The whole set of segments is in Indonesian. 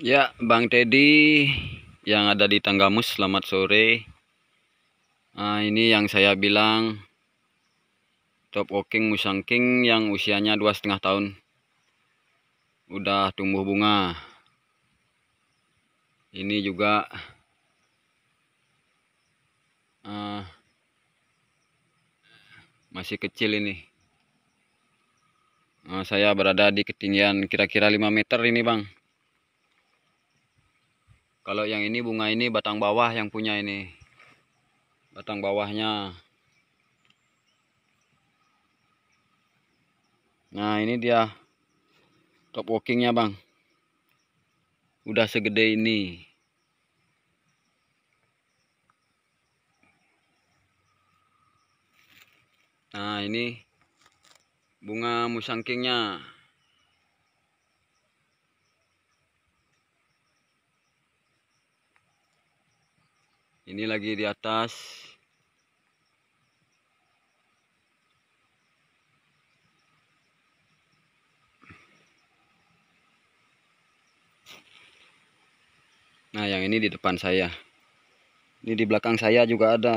Ya, Bang Teddy yang ada di Tanggamus, selamat sore. Nah, ini yang saya bilang top walking musang king yang usianya dua setengah tahun. Udah tumbuh bunga. Ini juga uh, masih kecil ini. Nah, saya berada di ketinggian kira-kira 5 meter ini, Bang. Kalau yang ini bunga ini batang bawah yang punya ini. Batang bawahnya. Nah ini dia top walkingnya bang. Udah segede ini. Nah ini bunga musangkingnya. ini lagi di atas nah yang ini di depan saya ini di belakang saya juga ada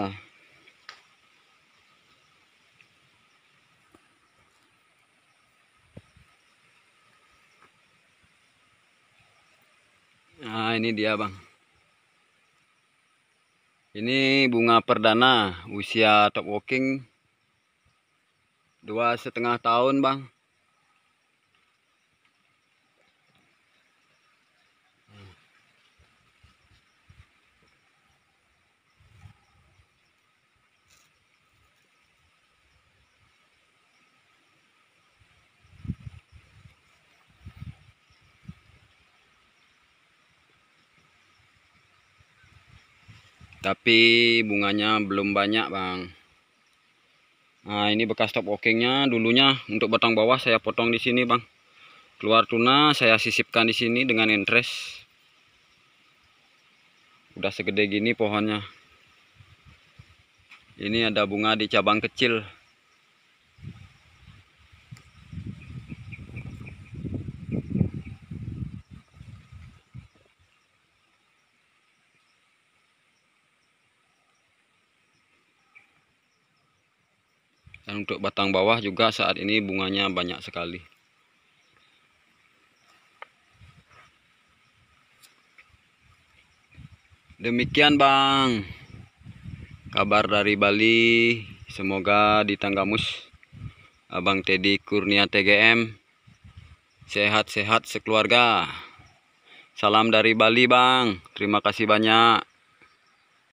Nah ini dia bang ini bunga perdana usia top walking dua setengah tahun bang. tapi bunganya belum banyak bang nah ini bekas top walkingnya dulunya untuk batang bawah saya potong di sini bang keluar tuna saya sisipkan di sini dengan interest udah segede gini pohonnya ini ada bunga di cabang kecil Dan untuk batang bawah juga saat ini bunganya banyak sekali. Demikian Bang. Kabar dari Bali. Semoga di Tanggamus Abang Teddy Kurnia TGM sehat-sehat sekeluarga. Salam dari Bali, Bang. Terima kasih banyak.